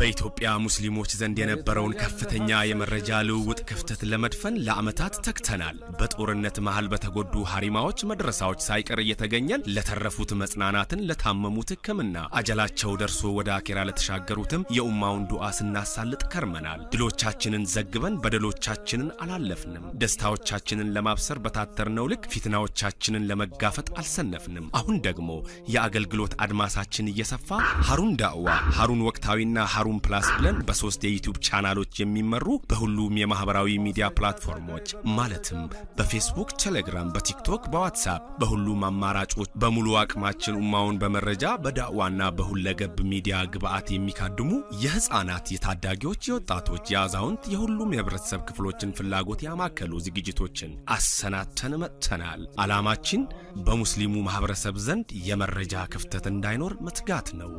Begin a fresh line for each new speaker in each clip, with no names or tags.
በኢትዮጵያ ሙስሊሞች ዘንድ የነበረውን ከፍተኛ የመረጃ ልውውጥ ክፍተት ለመድፈን ለዓመታት ተግተናል። በጦርነት መሃል በተጎዱ ሀሪማዎች መድረሳዎች ሳይቀር እየተገኘን ለተረፉት መጽናናትን፣ ለታመሙት ሕክምና፣ አጀላቸው ደርሶ ወደ አኬራ ለተሻገሩትም የኡማውን ዱዓ ስናሳልጥ ከርመናል። ድሎቻችንን ዘግበን በደሎቻችንን አላለፍንም። ደስታዎቻችንን ለማብሰር በታተርነው ልክ ፊትናዎቻችንን ለመጋፈጥ አልሰነፍንም። አሁን ደግሞ የአገልግሎት አድማሳችን እየሰፋ ሀሩን ዳዕዋ፣ ሀሩን ወቅታዊና ሀሩን ካሩን ፕላስ ብለን በሶስት የዩቲዩብ ቻናሎች የሚመሩ በሁሉም የማህበራዊ ሚዲያ ፕላትፎርሞች ማለትም በፌስቡክ፣ ቴሌግራም፣ በቲክቶክ፣ በዋትሳፕ በሁሉም አማራጮች በሙሉ አቅማችን ኡማውን በመረጃ በዳዕዋና በሁለገብ ሚዲያ ግብአት የሚካድሙ የህፃናት፣ የታዳጊዎች፣ የወጣቶች፣ የአዛውንት የሁሉም የህብረተሰብ ክፍሎችን ፍላጎት ያማከሉ ዝግጅቶችን አሰናተን መጥተናል። አላማችን በሙስሊሙ ማህበረሰብ ዘንድ የመረጃ ክፍተት እንዳይኖር መትጋት ነው።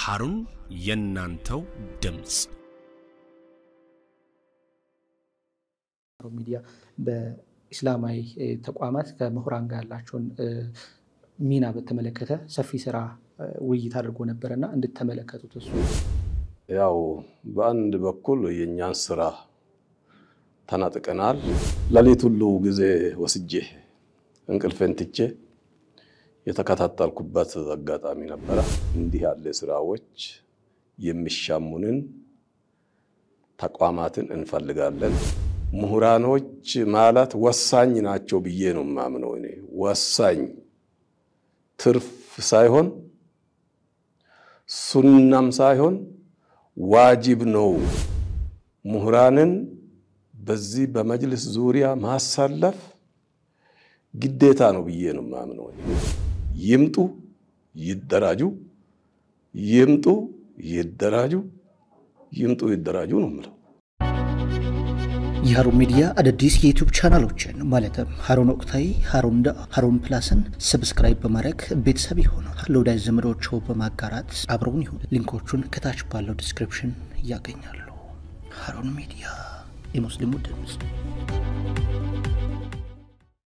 ሐሩን የእናንተው ድምፅ
ሚዲያ በኢስላማዊ ተቋማት ከምሁራን ጋር ያላቸውን ሚና በተመለከተ ሰፊ ስራ ውይይት አድርጎ ነበር እና እንድትመለከቱት እሱ
ያው በአንድ በኩል የእኛን ስራ ተናጥቀናል። ለሌት ሁሉ ጊዜ ወስጄ እንቅልፌን ትቼ የተከታተልኩበት አጋጣሚ ነበረ። እንዲህ ያለ ስራዎች የሚሻሙንን ተቋማትን እንፈልጋለን። ምሁራኖች ማለት ወሳኝ ናቸው ብዬ ነው የማምነው እኔ። ወሳኝ ትርፍ ሳይሆን ሱናም ሳይሆን ዋጅብ ነው። ምሁራንን በዚህ በመጅልስ ዙሪያ ማሳለፍ ግዴታ ነው ብዬ ነው የማምነው። ይምጡ፣ ይደራጁ፣ ይምጡ፣ ይደራጁ፣ ይምጡ፣ ይደራጁ ነው የምለው።
የሀሩን ሚዲያ አዳዲስ የዩቲዩብ ቻናሎችን ማለትም ሀሩን ወቅታዊ፣ ሀሩን ዳ፣ ሀሩን ፕላስን ሰብስክራይብ በማድረግ ቤተሰብ የሆነ ለወዳጅ ዘመዶቹ በማጋራት አብረውን ይሁን። ሊንኮቹን ከታች ባለው ዲስክሪፕሽን ያገኛሉ። ሀሩን ሚዲያ የሙስሊሙ ድምፅ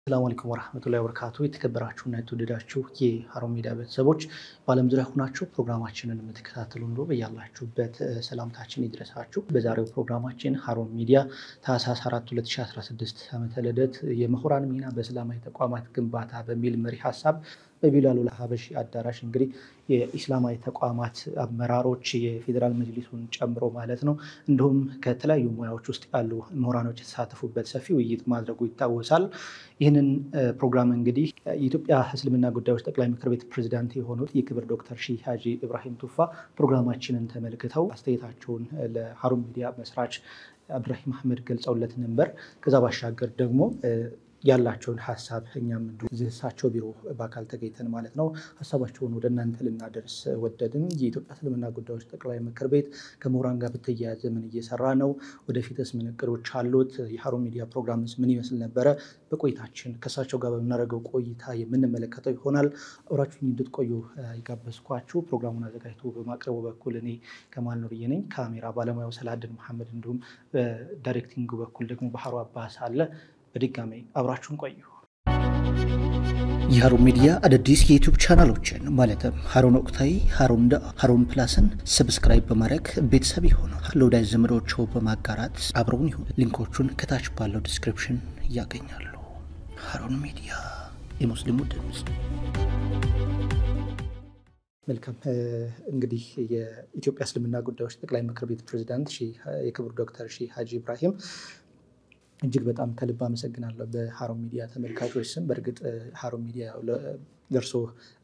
ሰላም አለይኩም ወረህመቱላሂ ወበረካቱ። የተከበራችሁና የተወደዳችሁ የሀሩን ሚዲያ ቤተሰቦች በዓለም ዙሪያ ሆናችሁ ፕሮግራማችንን የምትከታተሉ ኑሮ በያላችሁበት ሰላምታችን ይድረሳችሁ። በዛሬው ፕሮግራማችን ሀሩን ሚዲያ ታህሳስ 4 2016 ዓመተ ልደት የምሁራን ሚና በእስላማዊ ተቋማት ግንባታ በሚል መሪ ሀሳብ በቢላሉ ሀበሺ አዳራሽ እንግዲህ የኢስላማዊ ተቋማት አመራሮች የፌዴራል መጅሊሱን ጨምሮ ማለት ነው እንዲሁም ከተለያዩ ሙያዎች ውስጥ ያሉ ምሁራኖች የተሳተፉበት ሰፊ ውይይት ማድረጉ ይታወሳል። ይህንን ፕሮግራም እንግዲህ የኢትዮጵያ እስልምና ጉዳዮች ጠቅላይ ምክር ቤት ፕሬዚዳንት የሆኑት የክብር ዶክተር ሺህ ሀጂ ኢብራሂም ቱፋ ፕሮግራማችንን ተመልክተው አስተያየታቸውን ለሀሩን ሚዲያ መስራች አብድራሂም አህመድ ገልጸውለት ነበር። ከዛ ባሻገር ደግሞ ያላቸውን ሀሳብ እኛም እሳቸው ቢሮ በአካል ተገኝተን ማለት ነው ሀሳባቸውን ወደ እናንተ ልናደርስ ወደድን። የኢትዮጵያ እስልምና ጉዳዮች ጠቅላይ ምክር ቤት ከምሁራን ጋር በተያያዘ ምን እየሰራ ነው? ወደፊትስ ምን እቅዶች አሉት? የሀሩን ሚዲያ ፕሮግራምስ ምን ይመስል ነበረ? በቆይታችን ከእሳቸው ጋር በምናደርገው ቆይታ የምንመለከተው ይሆናል። አብራችሁኝ እንድትቆዩ ይጋበዝኳችሁ። ፕሮግራሙን አዘጋጅቶ በማቅረቡ በኩል እኔ ከማል ኑርዬ ነኝ። ካሜራ ባለሙያው ሰላድን መሐመድ እንዲሁም ዳይሬክቲንግ በኩል ደግሞ ባህሩ አባስ አለ። በድጋሚ አብራችሁን ቆዩ። የሀሩን ሚዲያ አዳዲስ የዩቲዩብ ቻናሎችን ማለትም ሀሩን ወቅታዊ፣ ሀሩን ዳ፣ ሀሩን ፕላስን ሰብስክራይብ በማድረግ ቤተሰብ ይሆኑ ለወዳጅ ዘመዶቸው በማጋራት አብረውን ይሁን። ሊንኮቹን ከታች ባለው ዲስክሪፕሽን ያገኛሉ። ሀሩን ሚዲያ የሙስሊሙ ድምፅ። መልካም እንግዲህ የኢትዮጵያ እስልምና ጉዳዮች ጠቅላይ ምክር ቤት ፕሬዚዳንት የክቡር ዶክተር ሺህ ሀጂ ኢብራሂም እጅግ በጣም ከልብ አመሰግናለሁ በሀሩን ሚዲያ ተመልካቾች ስም። በእርግጥ ሀሩን ሚዲያ ደርሶ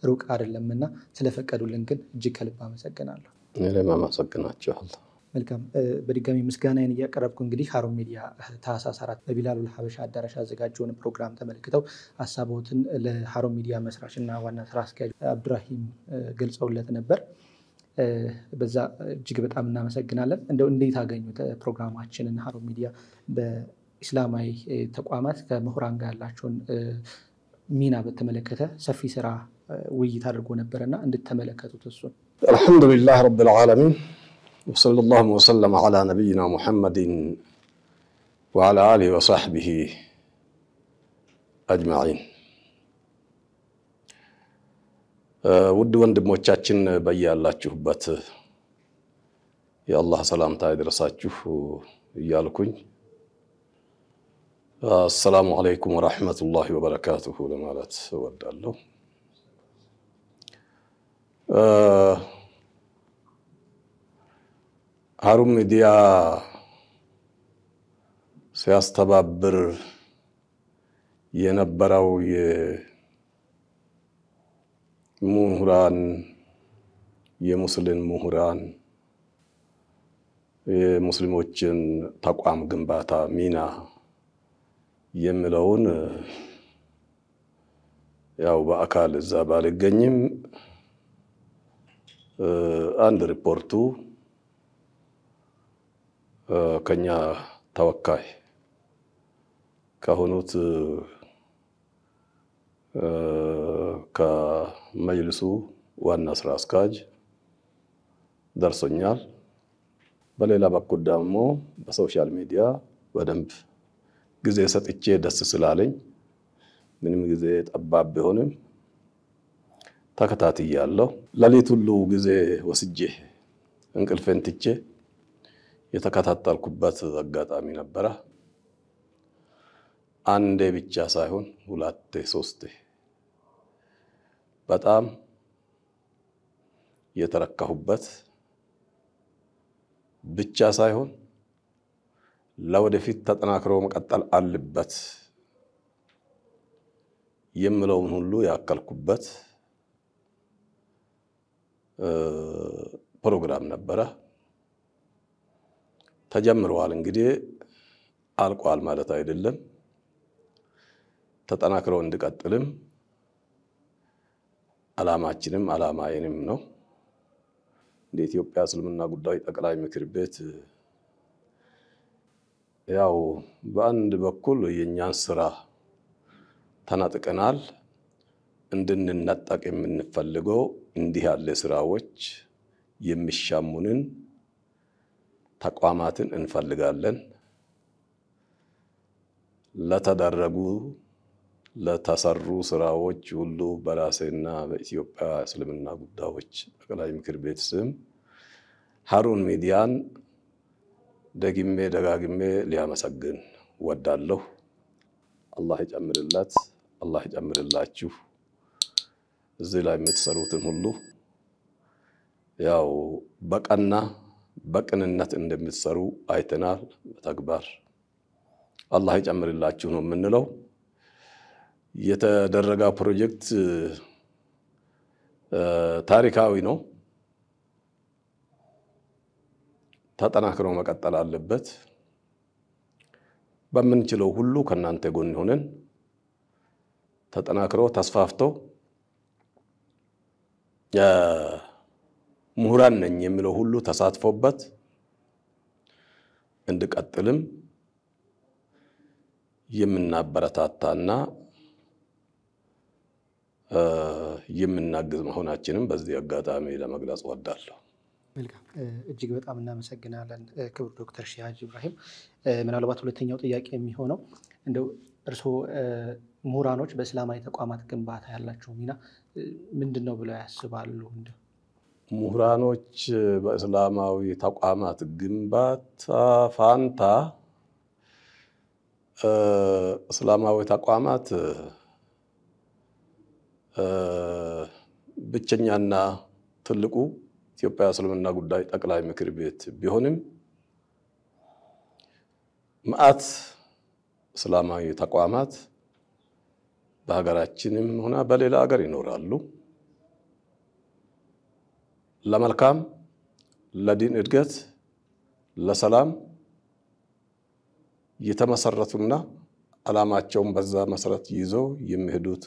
ሩቅ አይደለም እና ስለፈቀዱልን ግን እጅግ ከልብ
አመሰግናለሁ። እኔም
መልካም በድጋሚ ምስጋናዬን እያቀረብኩ እንግዲህ ሀሩን ሚዲያ ታህሳስ አራት በቢላሉል ሀበሻ አዳራሽ አዘጋጀውን ፕሮግራም ተመልክተው ሀሳቦትን ለሀሩን ሚዲያ መስራች እና ዋና ስራ አስኪያጅ አብዱራሂም ገልጸውለት ነበር። በዛ እጅግ በጣም እናመሰግናለን። እንደው እንዴት አገኙት ፕሮግራማችንን ሀሩን ሚዲያ ኢስላማዊ ተቋማት ከምሁራን ጋር ያላቸውን ሚና በተመለከተ ሰፊ ስራ ውይይት አድርጎ እና እንድትመለከቱት እሱን።
አልሐምዱሊላህ ረብል ዓለሚን ላሁ ወሰለም ዓላ ነቢይና ሙሐመድን ወዓላ አሊሂ ወሳሕቢሂ አጅማዒን። ውድ ወንድሞቻችን በያላችሁበት የአላህ ሰላምታ ይድረሳችሁ እያልኩኝ አሰላሙ አለይኩም ወረሕመቱላሂ ወበረካቱሁ ለማለት እወዳለሁ። ሀሩን ሚዲያ ሲያስተባብር የነበረው ምሁራን የሙስሊም ምሁራን የሙስሊሞችን ተቋም ግንባታ ሚና የምለውን ያው በአካል እዛ ባልገኝም አንድ ሪፖርቱ ከኛ ተወካይ ከሆኑት ከመጅልሱ ዋና ስራ አስኪያጅ ደርሶኛል። በሌላ በኩል ደግሞ በሶሻል ሚዲያ በደንብ ጊዜ ሰጥቼ ደስ ስላለኝ ምንም ጊዜ ጠባብ ቢሆንም ተከታትያለሁ። ለሊት ሁሉ ጊዜ ወስጄ እንቅልፌን ትቼ የተከታተልኩበት አጋጣሚ ነበረ። አንዴ ብቻ ሳይሆን ሁለቴ፣ ሶስቴ በጣም የተረካሁበት ብቻ ሳይሆን ለወደፊት ተጠናክሮ መቀጠል አለበት የምለውን ሁሉ ያከልኩበት ፕሮግራም ነበረ። ተጀምረዋል። እንግዲህ አልቋል ማለት አይደለም። ተጠናክረው እንድቀጥልም አላማችንም አላማዬንም ነው። እንደ ኢትዮጵያ እስልምና ጉዳዮች ጠቅላይ ምክር ቤት ያው በአንድ በኩል የእኛን ስራ ተናጥቀናል። እንድንነጠቅ የምንፈልገው እንዲህ ያለ ስራዎች የሚሻሙንን ተቋማትን እንፈልጋለን። ለተደረጉ ለተሰሩ ስራዎች ሁሉ በራሴና በኢትዮጵያ እስልምና ጉዳዮች ጠቅላይ ምክር ቤት ስም ሀሩን ሚዲያን ደግሜ ደጋግሜ ሊያመሰግን ወዳለሁ። አላህ ይጨምርላት፣ አላህ ይጨምርላችሁ። እዚህ ላይ የምትሰሩትን ሁሉ ያው በቀና በቅንነት እንደምትሰሩ አይተናል በተግባር አላህ ይጨምርላችሁ ነው የምንለው። የተደረገ ፕሮጀክት ታሪካዊ ነው። ተጠናክሮ መቀጠል አለበት። በምንችለው ሁሉ ከእናንተ ጎን ሆነን ተጠናክሮ ተስፋፍቶ ምሁራን ነኝ የሚለው ሁሉ ተሳትፎበት እንድቀጥልም የምናበረታታና የምናግዝ መሆናችንም በዚህ አጋጣሚ ለመግለጽ እወዳለሁ።
መልካም እጅግ በጣም እናመሰግናለን ክቡር ዶክተር ሺሃጅ ኢብራሂም። ምናልባት ሁለተኛው ጥያቄ የሚሆነው እንደው እርስዎ ምሁራኖች በእስላማዊ ተቋማት ግንባታ ያላቸው ሚና ምንድን ነው ብለው ያስባሉ? እንደው
ምሁራኖች በእስላማዊ ተቋማት ግንባታ ፋንታ እስላማዊ ተቋማት ብቸኛና ትልቁ ኢትዮጵያ እስልምና ጉዳይ ጠቅላይ ምክር ቤት ቢሆንም መዓት እስላማዊ ተቋማት በሀገራችንም ሆነ በሌላ ሀገር ይኖራሉ። ለመልካም ለዲን እድገት፣ ለሰላም የተመሰረቱና ዓላማቸውን በዛ መሰረት ይዘው የሚሄዱት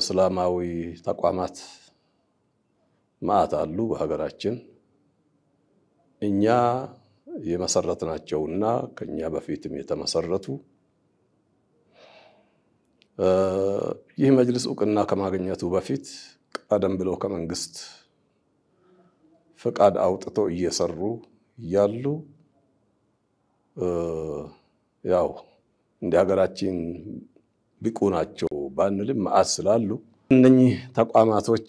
እስላማዊ ተቋማት ማዕት አሉ በሀገራችን እኛ የመሰረት ናቸውና ከኛ በፊትም የተመሰረቱ ይህ መጅልስ እውቅና ከማግኘቱ በፊት ቀደም ብሎ ከመንግስት ፈቃድ አውጥቶ እየሰሩ ያሉ ያው እንደ ሀገራችን ብቁ ናቸው ባንልም መዓት ስላሉ እነኚህ ተቋማቶች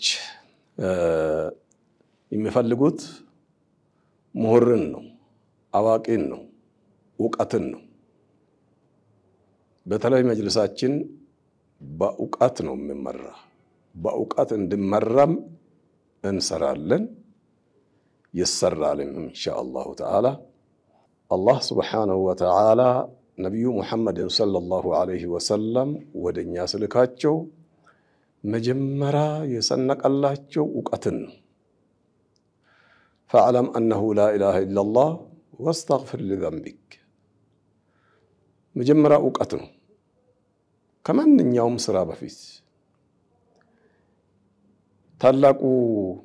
የሚፈልጉት ምሁርን ነው፣ አዋቂን ነው፣ እውቀትን ነው። በተለይ መጅልሳችን በእውቀት ነው የሚመራ። በእውቀት እንድመራም እንሰራለን፣ ይሰራልም እንሻ አላሁ ተዓላ። አላህ ስብሓነሁ ወተዓላ ነቢዩ ሙሐመድን ሰለላሁ ዐለይሂ ወሰለም ወደኛ ስልካቸው مجمرا يسنك الله شو وقتن فاعلم أنه لا إله إلا الله واستغفر لذنبك مجمرا وقتن كمان من يوم سرابة فيس تلقوا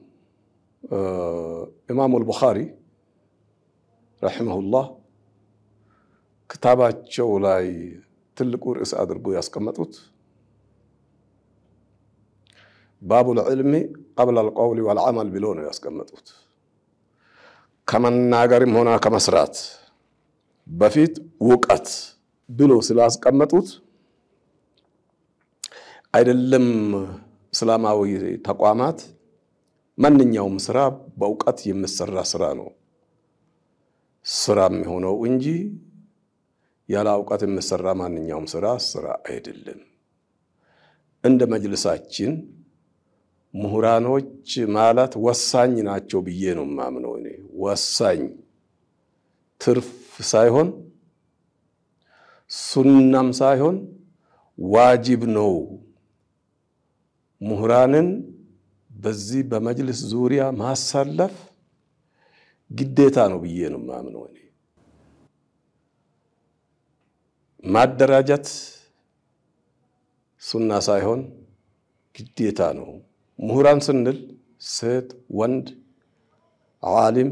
آه إمام البخاري رحمه الله كتابات شو لاي تلقوا رئيس أدربو ياسكمتوت ባቡል ዕልሚ ቀብለል ቀውሊ ወልዓመል ብሎ ነው ያስቀመጡት። ከመናገርም ሆነ ከመስራት በፊት እውቀት ብሎ ስላስቀመጡት አይደለም እስላማዊ ተቋማት ማንኛውም ስራ በእውቀት የሚሰራ ስራ ነው ስራ የሚሆነው እንጂ ያለ እውቀት የሚሰራ ማንኛውም ስራ ስራ አይደለም። እንደ መጅልሳችን ምሁራኖች ማለት ወሳኝ ናቸው ብዬ ነው የማምነው። እኔ ወሳኝ ትርፍ ሳይሆን ሱናም ሳይሆን ዋጅብ ነው። ምሁራንን በዚህ በመጅልስ ዙሪያ ማሳለፍ ግዴታ ነው ብዬ ነው የማምነው። እኔ ማደራጀት ሱና ሳይሆን ግዴታ ነው። ምሁራን ስንል ሴት፣ ወንድ፣ አሊም፣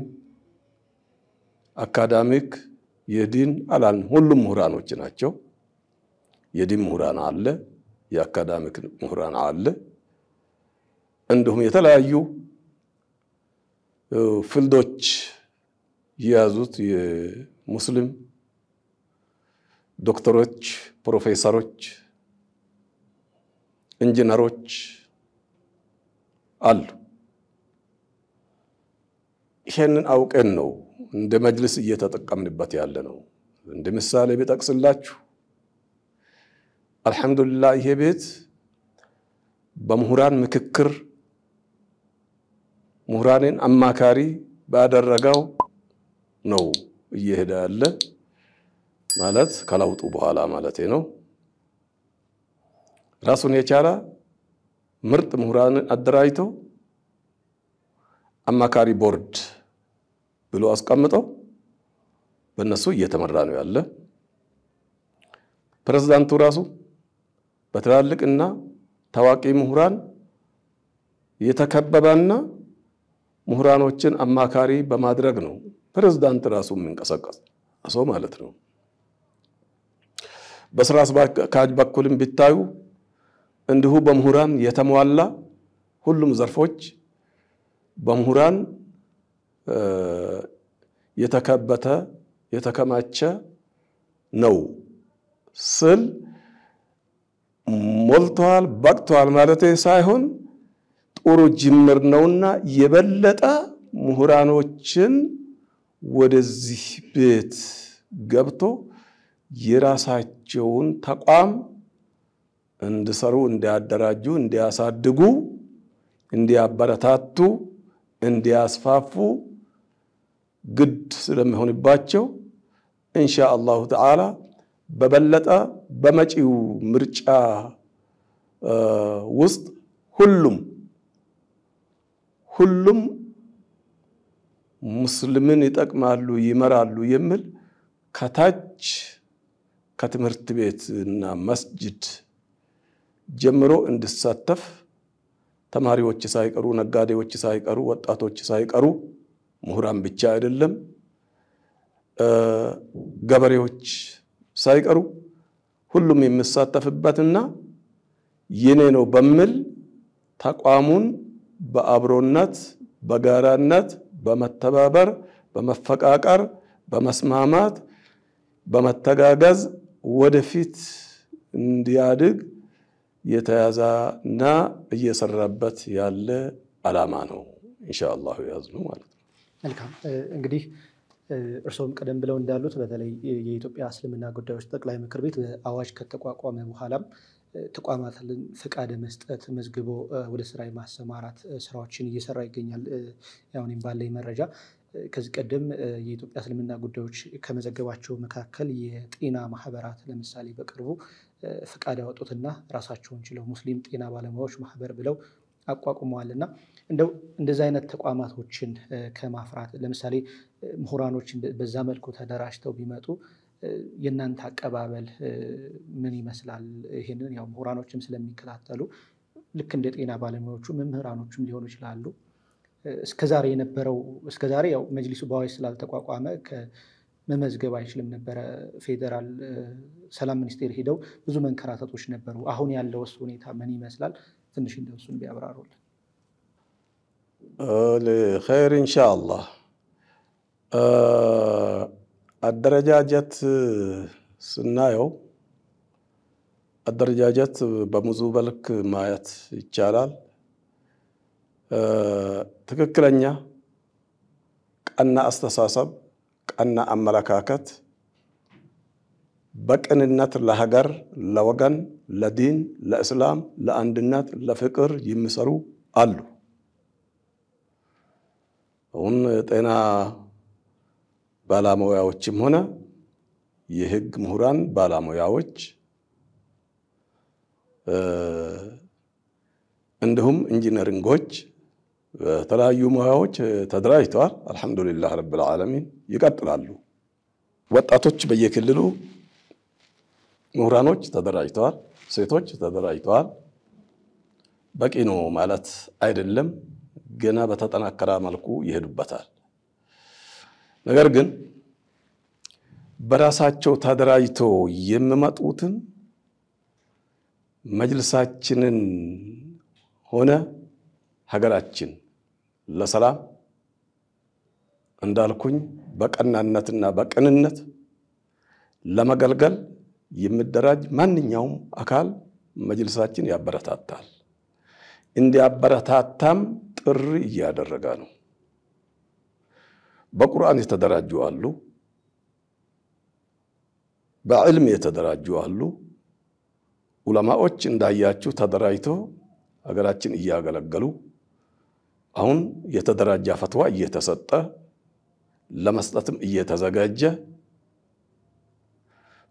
አካዳሚክ፣ የዲን አላልን። ሁሉም ምሁራኖች ናቸው። የዲን ምሁራን አለ፣ የአካዳሚክ ምሁራን አለ። እንዲሁም የተለያዩ ፊልዶች የያዙት የሙስሊም ዶክተሮች፣ ፕሮፌሰሮች፣ ኢንጂነሮች አሉ። ይሄንን አውቀን ነው እንደ መጅልስ እየተጠቀምንበት ያለ ነው። እንደ ምሳሌ ቢጠቅስላችሁ አልሐምዱሊላህ ይሄ ቤት በምሁራን ምክክር ምሁራንን አማካሪ ባደረገው ነው እየሄደ ያለ ማለት ከለውጡ በኋላ ማለት ነው። ራሱን የቻለ ምርጥ ምሁራን አደራጅተው አማካሪ ቦርድ ብሎ አስቀምጠው በእነሱ እየተመራ ነው ያለ። ፕሬዝዳንቱ ራሱ በትላልቅና ታዋቂ ምሁራን የተከበበና ምሁራኖችን አማካሪ በማድረግ ነው ፕሬዝዳንት ራሱ የሚንቀሳቀስ አሰው ማለት ነው። በስራ አስኪያጅ በኩልም ቢታዩ እንዲሁ በምሁራን የተሟላ ሁሉም ዘርፎች በምሁራን የተከበተ የተከማቸ ነው ስል ሞልተዋል፣ በቅተዋል ማለት ሳይሆን ጥሩ ጅምር ነውና የበለጠ ምሁራኖችን ወደዚህ ቤት ገብቶ የራሳቸውን ተቋም እንዲሰሩ፣ እንዲያደራጁ፣ እንዲያሳድጉ፣ እንዲያበረታቱ፣ እንዲያስፋፉ ግድ ስለሚሆንባቸው እንሻ አላሁ ተዓላ በበለጠ በመጪው ምርጫ ውስጥ ሁሉም ሁሉም ሙስሊምን ይጠቅማሉ፣ ይመራሉ የሚል ከታች ከትምህርት ቤት እና መስጅድ ጀምሮ እንድሳተፍ ተማሪዎች ሳይቀሩ፣ ነጋዴዎች ሳይቀሩ፣ ወጣቶች ሳይቀሩ፣ ምሁራን ብቻ አይደለም፣ ገበሬዎች ሳይቀሩ ሁሉም የምሳተፍበትና የኔ ነው በሚል ተቋሙን በአብሮነት በጋራነት በመተባበር በመፈቃቀር በመስማማት በመተጋገዝ ወደፊት እንዲያድግ የተያዘ እና እየሰራበት ያለ አላማ ነው። ኢንሻአላሁ ያዝኑ ማለት ነው።
መልካም እንግዲህ እርስዎም ቀደም ብለው እንዳሉት በተለይ የኢትዮጵያ እስልምና ጉዳዮች ጠቅላይ ምክር ቤት በአዋጅ ከተቋቋመ በኋላም ተቋማትን ፍቃድ መስጠት መዝግቦ ወደ ስራ የማሰማራት ስራዎችን እየሰራ ይገኛል። ያው ባለኝ መረጃ ከዚህ ቀደም የኢትዮጵያ እስልምና ጉዳዮች ከመዘገባቸው መካከል የጤና ማህበራት ለምሳሌ በቅርቡ ፍቃድ ያወጡትና ራሳቸውን ችለው ሙስሊም ጤና ባለሙያዎች ማህበር ብለው አቋቁመዋልና እንደው እንደዚህ አይነት ተቋማቶችን ከማፍራት ለምሳሌ ምሁራኖችን በዛ መልኩ ተደራጅተው ቢመጡ የእናንተ አቀባበል ምን ይመስላል? ይህንን ያው ምሁራኖችም ስለሚከታተሉ ልክ እንደ ጤና ባለሙያዎቹ መምህራኖችም ሊሆኑ ይችላሉ። እስከዛሬ የነበረው እስከዛሬ ያው መጅሊሱ በአዋጅ ስላልተቋቋመ መመዝገብ አይችልም ነበረ። ፌዴራል ሰላም ሚኒስቴር ሄደው ብዙ መንከራተቶች ነበሩ። አሁን ያለውስ ሁኔታ ምን ይመስላል? ትንሽ እንደሱን እሱን ቢያብራሩልን።
ኸይር ኢንሻአላህ። አደረጃጀት ስናየው አደረጃጀት በብዙ መልክ ማየት ይቻላል። ትክክለኛ ቀና አስተሳሰብ ቀና አመለካከት በቅንነት ለሀገር፣ ለወገን፣ ለዲን፣ ለእስላም፣ ለአንድነት፣ ለፍቅር የሚሰሩ አሉ። አሁን ጤና ባለሙያዎችም ሆነ የህግ ምሁራን ባለሙያዎች እንዲሁም ኢንጂነሪንጎች በተለያዩ ሙያዎች ተደራጅተዋል። አልሐምዱሊላህ ረብል ዓለሚን ይቀጥላሉ። ወጣቶች በየክልሉ ምሁራኖች ተደራጅተዋል፣ ሴቶች ተደራጅተዋል። በቂ ነው ማለት አይደለም፣ ገና በተጠናከረ መልኩ ይሄዱበታል። ነገር ግን በራሳቸው ተደራጅቶ የሚመጡትን መጅልሳችንን ሆነ ሀገራችን ለሰላም እንዳልኩኝ በቀናነትና በቅንነት ለመገልገል የሚደራጅ ማንኛውም አካል መጅልሳችን ያበረታታል። እንዲያበረታታም ጥሪ እያደረገ ነው። በቁርአን የተደራጁ አሉ፣ በዕልም የተደራጁ አሉ። ዑለማዎች እንዳያችሁ ተደራጅቶ ሀገራችን እያገለገሉ አሁን የተደራጀ ፈትዋ እየተሰጠ ለመስጠትም እየተዘጋጀ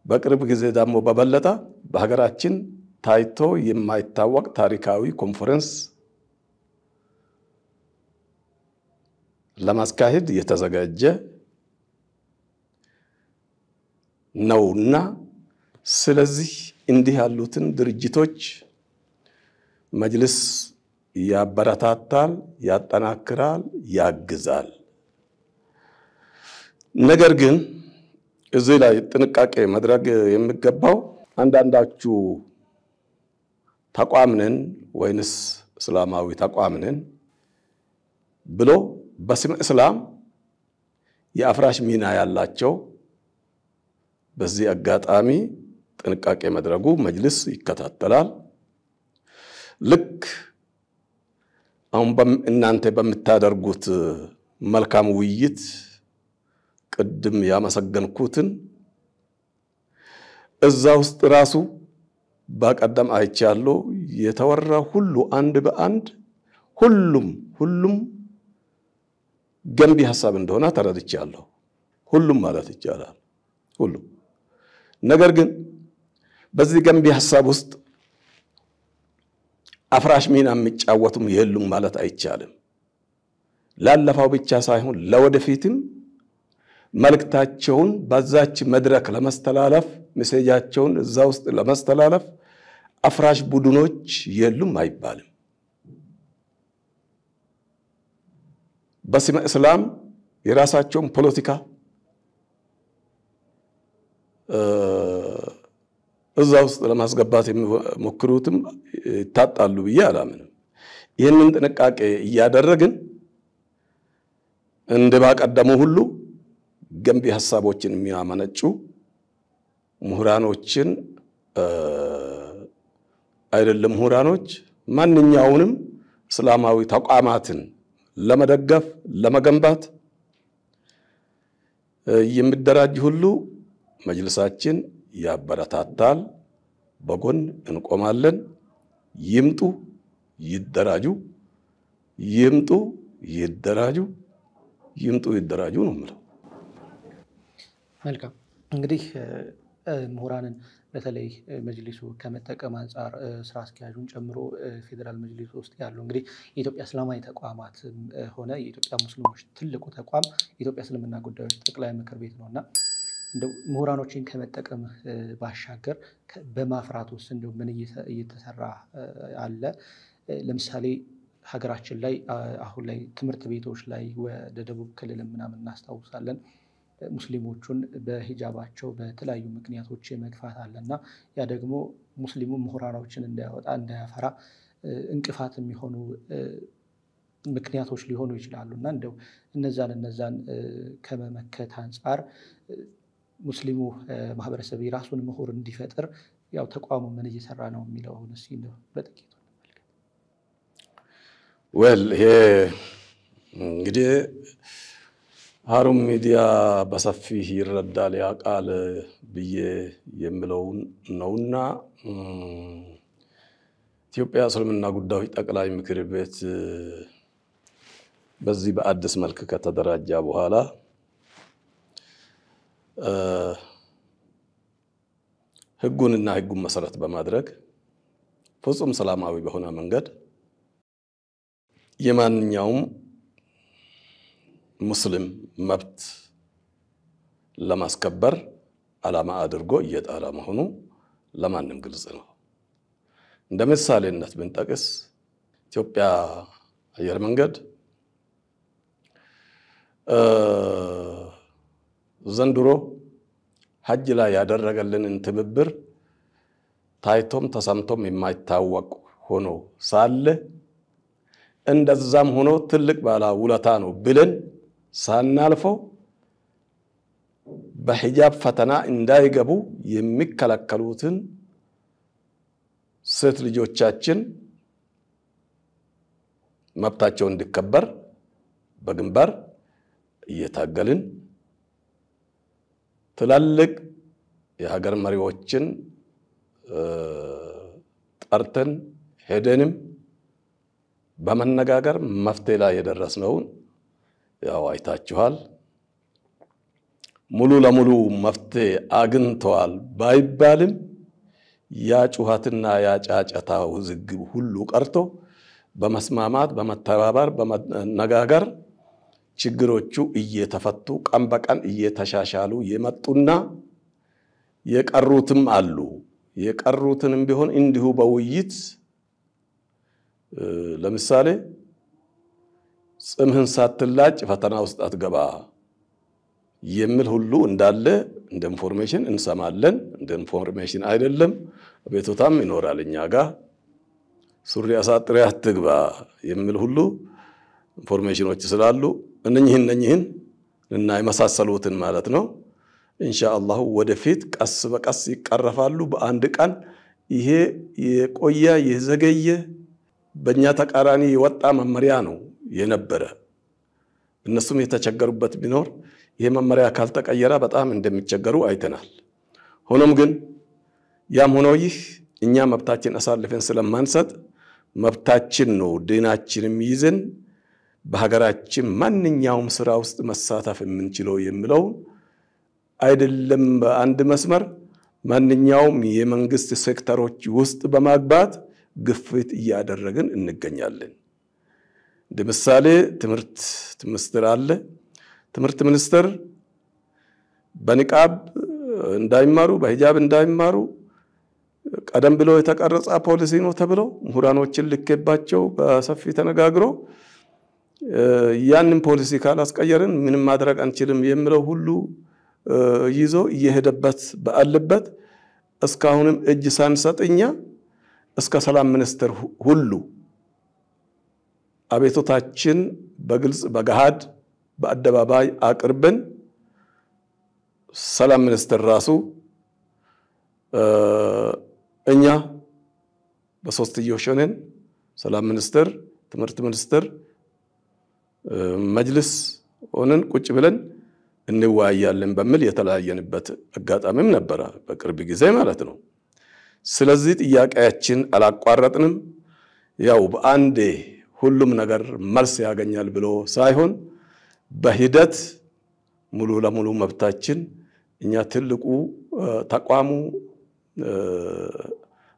በቅርብ ጊዜ ደግሞ በበለጠ በሀገራችን ታይቶ የማይታወቅ ታሪካዊ ኮንፈረንስ ለማስካሄድ የተዘጋጀ ነውና ስለዚህ እንዲህ ያሉትን ድርጅቶች መጅልስ ያበረታታል፣ ያጠናክራል፣ ያግዛል። ነገር ግን እዚህ ላይ ጥንቃቄ መድረግ የሚገባው አንዳንዳችሁ ተቋምንን ወይንስ እስላማዊ ተቋምንን ብሎ በስም እስላም የአፍራሽ ሚና ያላቸው በዚህ አጋጣሚ ጥንቃቄ መድረጉ መጅልስ ይከታተላል። ልክ አሁን እናንተ በምታደርጉት መልካም ውይይት ቅድም ያመሰገንኩትን እዛ ውስጥ ራሱ በቀደም አይቻለሁ። የተወራ ሁሉ አንድ በአንድ ሁሉም ሁሉም ገንቢ ሀሳብ እንደሆነ ተረድቻለሁ። ሁሉም ማለት ይቻላል ሁሉም። ነገር ግን በዚህ ገንቢ ሀሳብ ውስጥ አፍራሽ ሚና የሚጫወቱም የሉም ማለት አይቻልም። ላለፈው ብቻ ሳይሆን ለወደፊትም መልእክታቸውን በዛች መድረክ ለመስተላለፍ ሜሴጃቸውን እዛ ውስጥ ለመስተላለፍ አፍራሽ ቡድኖች የሉም አይባልም። በስመ እስላም የራሳቸውን ፖለቲካ እዛ ውስጥ ለማስገባት የሚሞክሩትም ይታጣሉ ብዬ አላምንም። ይህንን ጥንቃቄ እያደረግን እንደ ባቀደመው ሁሉ ገንቢ ሀሳቦችን የሚያመነጩ ምሁራኖችን አይደለም ምሁራኖች ማንኛውንም እስላማዊ ተቋማትን ለመደገፍ ለመገንባት የሚደራጅ ሁሉ መጅልሳችን ያበረታታል። በጎን እንቆማለን። ይምጡ፣ ይደራጁ፣ ይምጡ፣ ይደራጁ፣ ይምጡ፣ ይደራጁ ነው የምለው።
መልካም እንግዲህ ምሁራንን በተለይ መጅሊሱ ከመጠቀም አንጻር ስራ አስኪያጁን ጨምሮ ፌዴራል መጅሊሱ ውስጥ ያሉ እንግዲህ የኢትዮጵያ እስላማዊ ተቋማት ሆነ የኢትዮጵያ ሙስሊሞች ትልቁ ተቋም የኢትዮጵያ እስልምና ጉዳዮች ጠቅላይ ምክር ቤት ነው እና ምሁራኖችን ከመጠቀም ባሻገር በማፍራት ውስጥ እንዲሁም ምን እየተሰራ አለ? ለምሳሌ ሀገራችን ላይ አሁን ላይ ትምህርት ቤቶች ላይ ወደ ደቡብ ክልል ምናምን እናስታውሳለን ሙስሊሞቹን በሂጃባቸው በተለያዩ ምክንያቶች መግፋት አለና ያ ደግሞ ሙስሊሙ ምሁራኖችን እንዳያወጣ እንዳያፈራ እንቅፋት የሚሆኑ ምክንያቶች ሊሆኑ ይችላሉ እና እንደው እነዛን እነዛን ከመመከት አንጻር ሙስሊሙ ማህበረሰብ የራሱን ምሁር እንዲፈጥር ያው ተቋሙ ምን እየሰራ ነው የሚለውን እስኪ እንደው በጥቂቱ
ወል ይሄ እንግዲህ ሀሩን ሚዲያ በሰፊ ይረዳል ያቃል ብዬ የምለውን ነውና ኢትዮጵያ እስልምና ጉዳዮች ጠቅላይ ምክር ቤት በዚህ በአዲስ መልክ ከተደራጀ በኋላ ህጉንና ህጉን መሰረት በማድረግ ፍጹም ሰላማዊ በሆነ መንገድ የማንኛውም ሙስሊም መብት ለማስከበር ዓላማ አድርጎ እየጣለ መሆኑ ለማንም ግልጽ ነው። እንደ ምሳሌነት ብንጠቅስ ኢትዮጵያ አየር መንገድ ዘንድሮ ሀጅ ላይ ያደረገልንን ትብብር ታይቶም ተሰምቶም የማይታወቅ ሆኖ ሳለ እንደዛም ሆኖ ትልቅ ባለ ውለታ ነው ብለን ሳናልፈው በሂጃብ ፈተና እንዳይገቡ የሚከለከሉትን ሴት ልጆቻችን መብታቸው እንዲከበር በግንባር እየታገልን ትላልቅ የሀገር መሪዎችን ጠርተን ሄደንም በመነጋገር መፍትሄ ላይ የደረስነውን ያው አይታችኋል። ሙሉ ለሙሉ መፍትሄ አግኝተዋል ባይባልም ያ ጩኸትና ያ ውዝግብ ሁሉ ቀርቶ በመስማማት በመተባበር በመነጋገር ችግሮቹ እየተፈቱ ቀን በቀን እየተሻሻሉ የመጡና የቀሩትም አሉ። የቀሩትንም ቢሆን እንዲሁ በውይይት ለምሳሌ ጽምህን ሳትላጭ ፈተና ውስጥ አትገባ የሚል ሁሉ እንዳለ እንደ ኢንፎርሜሽን እንሰማለን። እንደ ኢንፎርሜሽን አይደለም፣ ቤቶታም ይኖራል እኛ ጋ ሱሪ አሳጥሬ አትግባ የሚል ሁሉ ኢንፎርሜሽኖች ስላሉ እነኝህን እነኝህን እና የመሳሰሉትን ማለት ነው እንሻአላሁ ወደፊት ቀስ በቀስ ይቀረፋሉ። በአንድ ቀን ይሄ የቆየ የዘገየ በእኛ ተቃራኒ የወጣ መመሪያ ነው። የነበረ እነሱም የተቸገሩበት ቢኖር ይሄ መመሪያ ካልተቀየረ በጣም እንደሚቸገሩ አይተናል። ሆኖም ግን ያም ሆኖ ይህ እኛ መብታችን አሳልፈን ስለማንሰጥ መብታችን ነው ድናችንም ይዘን በሀገራችን ማንኛውም ስራ ውስጥ መሳተፍ የምንችለው የሚለው አይደለም። በአንድ መስመር ማንኛውም የመንግስት ሴክተሮች ውስጥ በማግባት ግፊት እያደረግን እንገኛለን። እንደ ምሳሌ ትምህርት ሚኒስትር አለ። ትምህርት ሚኒስትር በንቃብ እንዳይማሩ በሂጃብ እንዳይማሩ ቀደም ብሎ የተቀረጸ ፖሊሲ ነው ተብሎ ምሁራኖችን ልኬባቸው በሰፊ ተነጋግሮ ያንን ፖሊሲ ካላስቀየርን ምንም ማድረግ አንችልም የሚለው ሁሉ ይዞ እየሄደበት ባለበት እስካሁንም እጅ ሳንሰጥኛ እስከ ሰላም ሚኒስትር ሁሉ አቤቶታችን በግልጽ በገሃድ በአደባባይ አቅርብን። ሰላም ሚኒስትር ራሱ እኛ በሶስትዮሽ ሆነን ሰላም ሚኒስትር፣ ትምህርት ሚኒስትር፣ መጅልስ ሆነን ቁጭ ብለን እንወያያለን በሚል የተለያየንበት አጋጣሚም ነበረ፣ በቅርብ ጊዜ ማለት ነው። ስለዚህ ጥያቄያችን አላቋረጥንም። ያው በአንዴ ሁሉም ነገር መልስ ያገኛል ብሎ ሳይሆን በሂደት ሙሉ ለሙሉ መብታችን እኛ ትልቁ ተቋሙ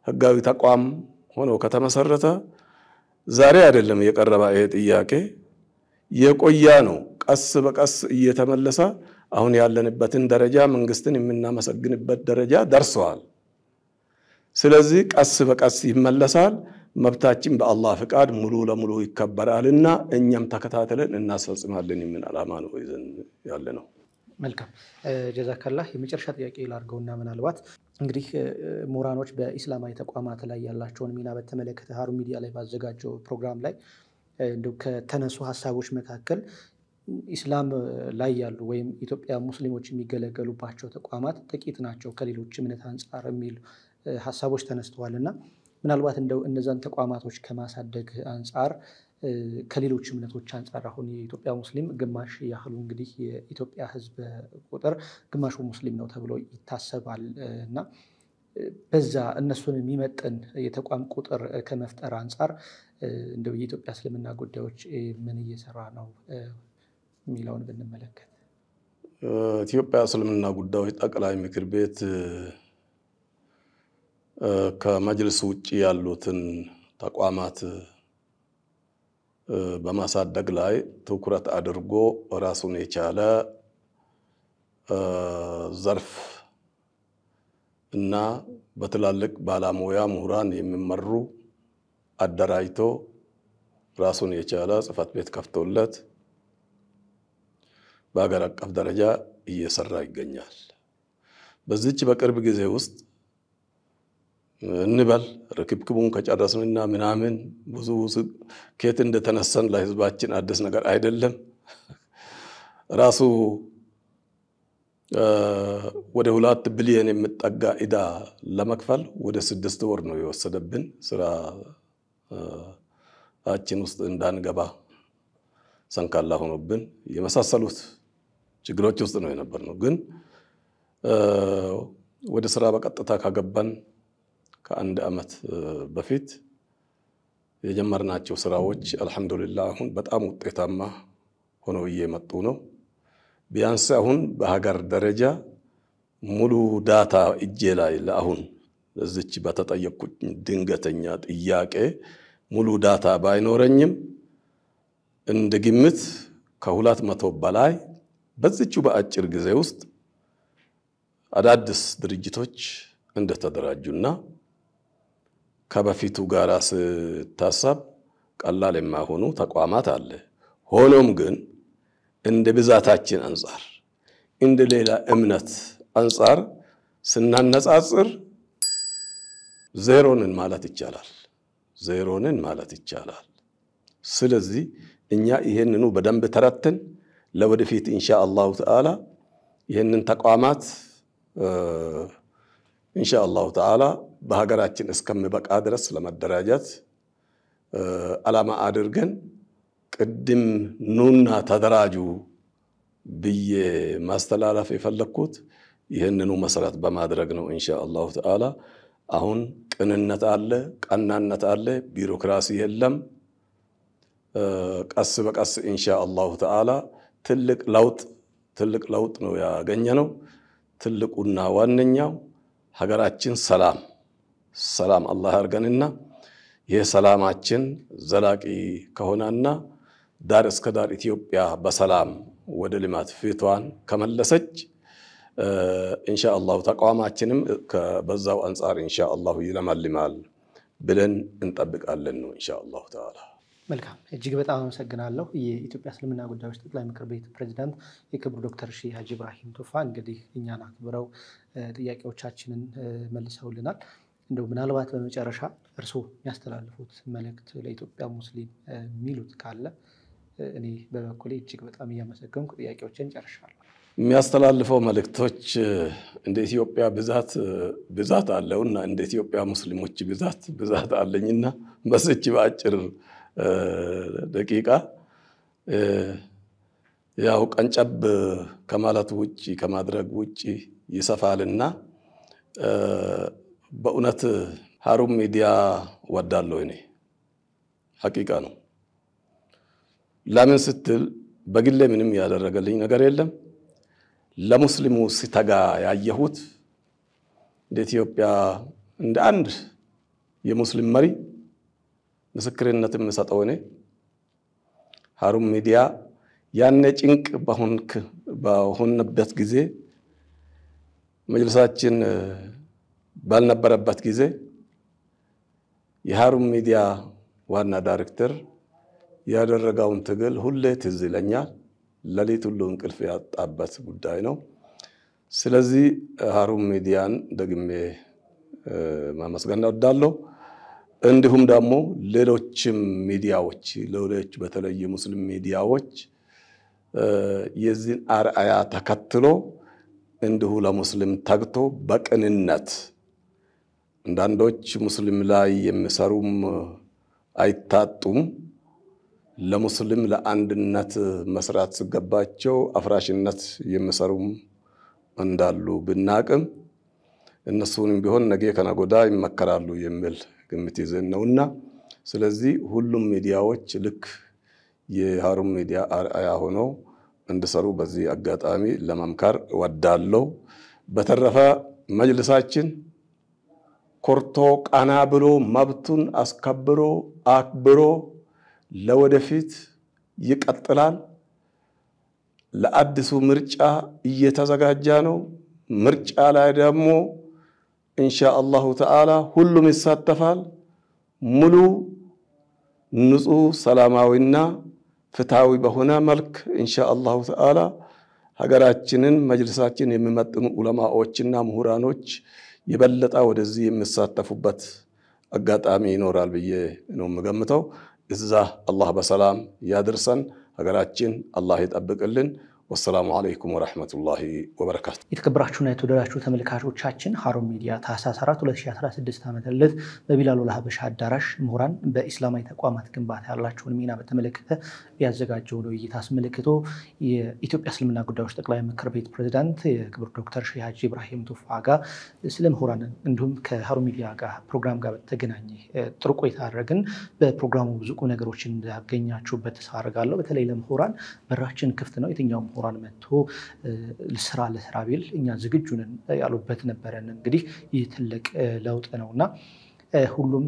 ህጋዊ ተቋም ሆኖ ከተመሰረተ ዛሬ አይደለም የቀረበ ይሄ ጥያቄ የቆያ ነው። ቀስ በቀስ እየተመለሰ አሁን ያለንበትን ደረጃ መንግስትን የምናመሰግንበት ደረጃ ደርሰዋል። ስለዚህ ቀስ በቀስ ይመለሳል። መብታችን በአላህ ፍቃድ ሙሉ ለሙሉ ይከበራልና እኛም ተከታትለን እናስፈጽማለን የሚል ዓላማ ነው ይዘን ያለ ነው።
መልካም ጀዛከላህ። የመጨረሻ ጥያቄ ላድርገውና ምናልባት እንግዲህ ምሁራኖች በኢስላማዊ ተቋማት ላይ ያላቸውን ሚና በተመለከተ ሀሩን ሚዲያ ላይ ባዘጋጀው ፕሮግራም ላይ ከተነሱ ሀሳቦች መካከል ኢስላም ላይ ያሉ ወይም ኢትዮጵያ ሙስሊሞች የሚገለገሉባቸው ተቋማት ጥቂት ናቸው ከሌሎች እምነት አንጻር የሚል ሀሳቦች ተነስተዋል እና ምናልባት እንደው እነዛን ተቋማቶች ከማሳደግ አንጻር ከሌሎች እምነቶች አንጻር አሁን የኢትዮጵያ ሙስሊም ግማሽ ያህሉ እንግዲህ የኢትዮጵያ ሕዝብ ቁጥር ግማሹ ሙስሊም ነው ተብሎ ይታሰባል እና በዛ እነሱን የሚመጥን የተቋም ቁጥር ከመፍጠር አንጻር እንደው የኢትዮጵያ እስልምና ጉዳዮች ምን እየሰራ ነው የሚለውን ብንመለከት
ኢትዮጵያ እስልምና ጉዳዮች ጠቅላይ ምክር ቤት ከመጅልስ ውጭ ያሉትን ተቋማት በማሳደግ ላይ ትኩረት አድርጎ ራሱን የቻለ ዘርፍ እና በትላልቅ ባለሙያ ምሁራን የሚመሩ አደራጅቶ ራሱን የቻለ ጽህፈት ቤት ከፍቶለት በሀገር አቀፍ ደረጃ እየሰራ ይገኛል። በዚች በቅርብ ጊዜ ውስጥ እንበል ርክብክቡን ከጨረስንና ምናምን ብዙ ኬት እንደተነሰን ለህዝባችን አዲስ ነገር አይደለም። ራሱ ወደ ሁለት ቢሊየን የምጠጋ እዳ ለመክፈል ወደ ስድስት ወር ነው የወሰደብን ስራችን ውስጥ እንዳንገባ ሰንካላ ሆኖብን የመሳሰሉት ችግሮች ውስጥ ነው የነበር ነው። ግን ወደ ስራ በቀጥታ ካገባን ከአንድ ዓመት በፊት የጀመርናቸው ስራዎች አልሐምዱሊላህ አሁን በጣም ውጤታማ ሆነው እየመጡ ነው። ቢያንስ አሁን በሀገር ደረጃ ሙሉ ዳታ እጄ ላይ ለአሁን ለዚች በተጠየቅኩኝ ድንገተኛ ጥያቄ ሙሉ ዳታ ባይኖረኝም እንደ ግምት ከሁለት መቶ በላይ በዚቹ በአጭር ጊዜ ውስጥ አዳዲስ ድርጅቶች እንደተደራጁና ከበፊቱ ጋር ስታሳብ ቀላል የማይሆኑ ተቋማት አለ። ሆኖም ግን እንደ ብዛታችን አንጻር እንደ ሌላ እምነት አንጻር ስናነጻጽር ዜሮንን ማለት ይቻላል። ዜሮንን ማለት ይቻላል። ስለዚህ እኛ ይህንኑ በደንብ ተረትን ለወደፊት ኢንሻ አላሁ ተዓላ ይህንን ተቋማት ኢንሻአላሁ አላሁ ተዓላ በሀገራችን እስከምበቃ ድረስ ለመደራጀት ዓላማ አድርገን ቅድም ኑና ተደራጁ ብዬ ማስተላለፍ የፈለግኩት ይህንኑ መሰረት በማድረግ ነው። ኢንሻአላሁ አላሁ ተዓላ አሁን ቅንነት አለ፣ ቀናነት አለ፣ ቢሮክራሲ የለም። ቀስ በቀስ ኢንሻአላሁ አላሁ ተዓላ ትልቅ ለውጥ ትልቅ ለውጥ ነው ያገኘ ነው። ትልቁና ዋነኛው ሀገራችን ሰላም ሰላም አላህ አድርገንና ይህ ሰላማችን ዘላቂ ከሆነና ዳር እስከ ዳር ኢትዮጵያ በሰላም ወደ ልማት ፊቷን ከመለሰች እንሻ አላሁ ተቋማችንም በዛው አንጻር እንሻ አላሁ ይለመልማል ብለን እንጠብቃለን ነው እንሻ አላሁ ተዓላ።
መልካም እጅግ በጣም አመሰግናለሁ። የኢትዮጵያ እስልምና ጉዳዮች ጠቅላይ ምክር ቤት ፕሬዚዳንት የክብር ዶክተር ሺህ ሀጂ ኢብራሂም ቱፋ እንግዲህ እኛን አክብረው ጥያቄዎቻችንን መልሰውልናል። እንደው ምናልባት በመጨረሻ እርስዎ የሚያስተላልፉት መልእክት ለኢትዮጵያ ሙስሊም የሚሉት ካለ እኔ በበኩሌ እጅግ በጣም እያመሰገንኩ ጥያቄዎችን ጨርሻለሁ።
የሚያስተላልፈው መልእክቶች እንደ ኢትዮጵያ ብዛት ብዛት አለውና እንደ ኢትዮጵያ ሙስሊሞች ብዛት ብዛት አለኝና በስች በአጭር ደቂቃ ያው ቀንጨብ ከማለት ውጭ ከማድረግ ውጭ ይሰፋልና በእውነት ሀሩን ሚዲያ ወዳለሁ እኔ ሐቂቃ ነው። ለምን ስትል በግሌ ምንም ያደረገልኝ ነገር የለም። ለሙስሊሙ ሲተጋ ያየሁት እንደ ኢትዮጵያ እንደ አንድ የሙስሊም መሪ ምስክርነት የምሰጠው እኔ ሀሩን ሚዲያ ያኔ ጭንቅ በሆንበት ጊዜ መጅልሳችን ባልነበረበት ጊዜ የሀሩን ሚዲያ ዋና ዳይሬክተር ያደረገውን ትግል ሁሌ ትዝ ይለኛል። ሌሊት ሁሉ እንቅልፍ ያጣበት ጉዳይ ነው። ስለዚህ ሀሩን ሚዲያን ደግሜ ማመስገን እወዳለሁ። እንዲሁም ደግሞ ሌሎችም ሚዲያዎች ሌሎች በተለይ ሙስሊም ሚዲያዎች የዚህን አርአያ ተከትሎ እንዲሁ ለሙስሊም ተግቶ በቅንነት አንዳንዶች ሙስሊም ላይ የሚሰሩም አይታጡም። ለሙስሊም ለአንድነት መስራት ሲገባቸው አፍራሽነት የሚሰሩም እንዳሉ ብናቅም እነሱንም ቢሆን ነገ ከነጎዳ ይመከራሉ የሚል ግምት ይዘን ነውና፣ ስለዚህ ሁሉም ሚዲያዎች ልክ የሀሩን ሚዲያ አርአያ ሆነው እንድሰሩ በዚህ አጋጣሚ ለመምከር ወዳለው። በተረፈ መጅልሳችን ኮርቶ ቀና ብሎ መብቱን አስከብሮ አክብሮ ለወደፊት ይቀጥላል። ለአዲሱ ምርጫ እየተዘጋጀ ነው። ምርጫ ላይ ደግሞ እንሻ አላሁ ተዓላ ሁሉም ይሳተፋል። ሙሉ ንጹህ ሰላማዊና ፍትሐዊ በሆነ መልክ እንሻ አላሁ ተዓላ ሀገራችንን መጅልሳችን የሚመጥኑ ዑለማዎችና ምሁራኖች የበለጠ ወደዚህ የሚሳተፉበት አጋጣሚ ይኖራል ብዬ ነው የምገምተው። እዛ አላህ በሰላም ያድርሰን። ሀገራችን አላህ ይጠብቅልን። ወሰላሙ አለይኩም ወረሕመቱላሂ ወበረካቱ።
የተከበራችሁና የተወደዳችሁ ተመልካቾቻችን ሀሩን ሚዲያ ታህሳስ 4 2016 ዓ ም በቢላል ወል አዳራሽ ምሁራን በኢስላማዊ ተቋማት ግንባታ ያላቸውን ሚና በተመለከተ ያዘጋጀው ውይይት አስመልክቶ የኢትዮጵያ እስልምና ጉዳዮች ጠቅላይ ምክር ቤት ፕሬዚዳንት የክብር ዶክተር ሼህ ሀጂ ኢብራሂም ቱፋ ጋር ስለ ምሁራን እንዲሁም ከሀሩን ሚዲያ ጋር ፕሮግራም ጋር በተገናኘ ጥሩ ቆይታ አድረግን። በፕሮግራሙ ብዙ ቁም ነገሮችን እንዳገኛችሁበት ተስፋ አድርጋለሁ። በተለይ ለምሁራን በራችን ክፍት ነው የትኛውም ምሁራን መጥቶ ስራ ለስራ ቢል እኛ ዝግጁንን ያሉበት ነበረን። እንግዲህ ይህ ትልቅ ለውጥ ነው እና ሁሉም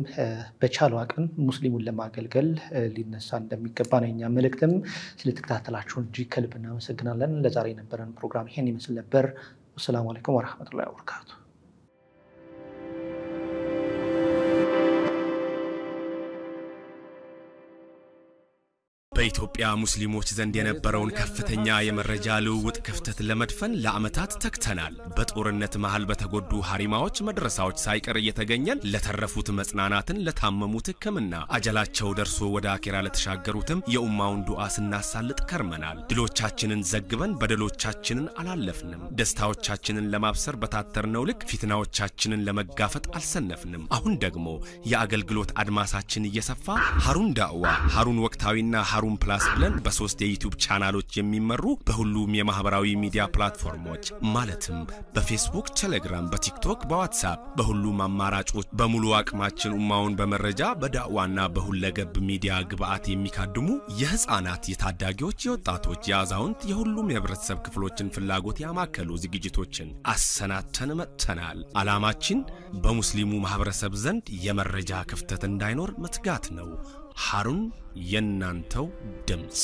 በቻለው አቅም ሙስሊሙን ለማገልገል ሊነሳ እንደሚገባ ነው የኛ መልእክትም። ስለተከታተላችሁ እጅግ ከልብ እናመሰግናለን። ለዛሬ የነበረን ፕሮግራም ይሄን ይመስል ነበር። አሰላሙ አለይኩም ወረህመቱላሂ ወበረካቱ።
በኢትዮጵያ ሙስሊሞች ዘንድ የነበረውን ከፍተኛ የመረጃ ልውውጥ ክፍተት ለመድፈን ለዓመታት ተግተናል። በጦርነት መሃል በተጎዱ ሀሪማዎች መድረሳዎች ሳይቀር እየተገኘን ለተረፉት መጽናናትን፣ ለታመሙት ሕክምና፣ አጀላቸው ደርሶ ወደ አኬራ ለተሻገሩትም የኡማውን ዱዓ ስናሳልጥ ከርመናል። ድሎቻችንን ዘግበን በደሎቻችንን አላለፍንም። ደስታዎቻችንን ለማብሰር በታተርነው ልክ ፊትናዎቻችንን ለመጋፈጥ አልሰነፍንም። አሁን ደግሞ የአገልግሎት አድማሳችን እየሰፋ ሀሩን ዳዕዋ፣ ሀሩን ወቅታዊና ሀሩን ኦን ፕላስ ብለን በሶስት የዩቲዩብ ቻናሎች የሚመሩ በሁሉም የማህበራዊ ሚዲያ ፕላትፎርሞች ማለትም በፌስቡክ፣ ቴሌግራም፣ በቲክቶክ፣ በዋትሳፕ በሁሉም አማራጮች በሙሉ አቅማችን ኡማውን በመረጃ በዳዕዋና በሁለገብ ሚዲያ ግብአት የሚካድሙ የህፃናት፣ የታዳጊዎች፣ የወጣቶች፣ የአዛውንት የሁሉም የህብረተሰብ ክፍሎችን ፍላጎት ያማከሉ ዝግጅቶችን አሰናተን መጥተናል። አላማችን በሙስሊሙ ማህበረሰብ ዘንድ የመረጃ ክፍተት እንዳይኖር መትጋት ነው። ሐሩን የእናንተው ድምፅ